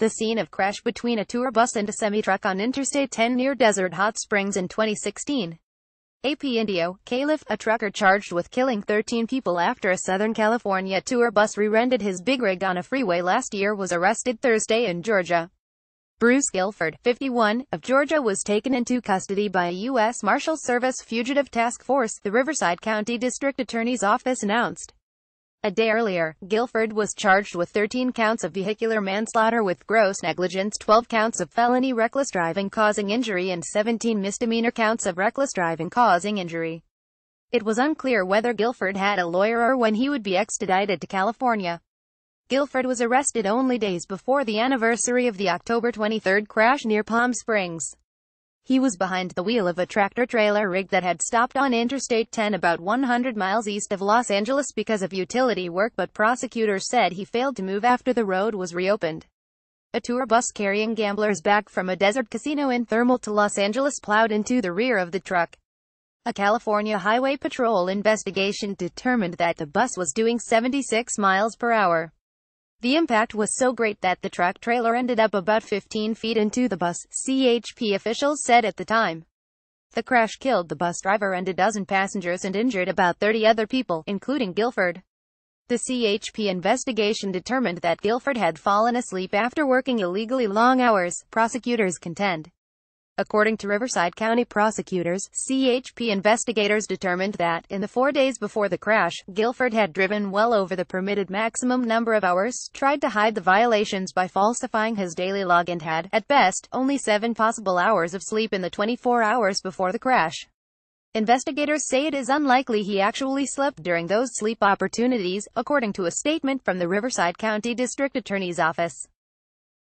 The scene of crash between a tour bus and a semi-truck on Interstate 10 near Desert Hot Springs in 2016. AP Indio, Calif. a trucker charged with killing 13 people after a Southern California tour bus rear-ended his big rig on a freeway last year was arrested Thursday in Georgia. Bruce Guilford, 51, of Georgia was taken into custody by a U.S. Marshal Service Fugitive Task Force, the Riverside County District Attorney's Office announced. A day earlier, Guilford was charged with 13 counts of vehicular manslaughter with gross negligence, 12 counts of felony reckless driving causing injury and 17 misdemeanor counts of reckless driving causing injury. It was unclear whether Guilford had a lawyer or when he would be extradited to California. Guilford was arrested only days before the anniversary of the October 23 crash near Palm Springs. He was behind the wheel of a tractor-trailer rig that had stopped on Interstate 10 about 100 miles east of Los Angeles because of utility work but prosecutors said he failed to move after the road was reopened. A tour bus carrying gamblers back from a desert casino in Thermal to Los Angeles plowed into the rear of the truck. A California Highway Patrol investigation determined that the bus was doing 76 miles per hour. The impact was so great that the truck trailer ended up about 15 feet into the bus, CHP officials said at the time. The crash killed the bus driver and a dozen passengers and injured about 30 other people, including Guilford. The CHP investigation determined that Guilford had fallen asleep after working illegally long hours, prosecutors contend. According to Riverside County prosecutors, CHP investigators determined that, in the four days before the crash, Guilford had driven well over the permitted maximum number of hours, tried to hide the violations by falsifying his daily log and had, at best, only seven possible hours of sleep in the 24 hours before the crash. Investigators say it is unlikely he actually slept during those sleep opportunities, according to a statement from the Riverside County District Attorney's Office.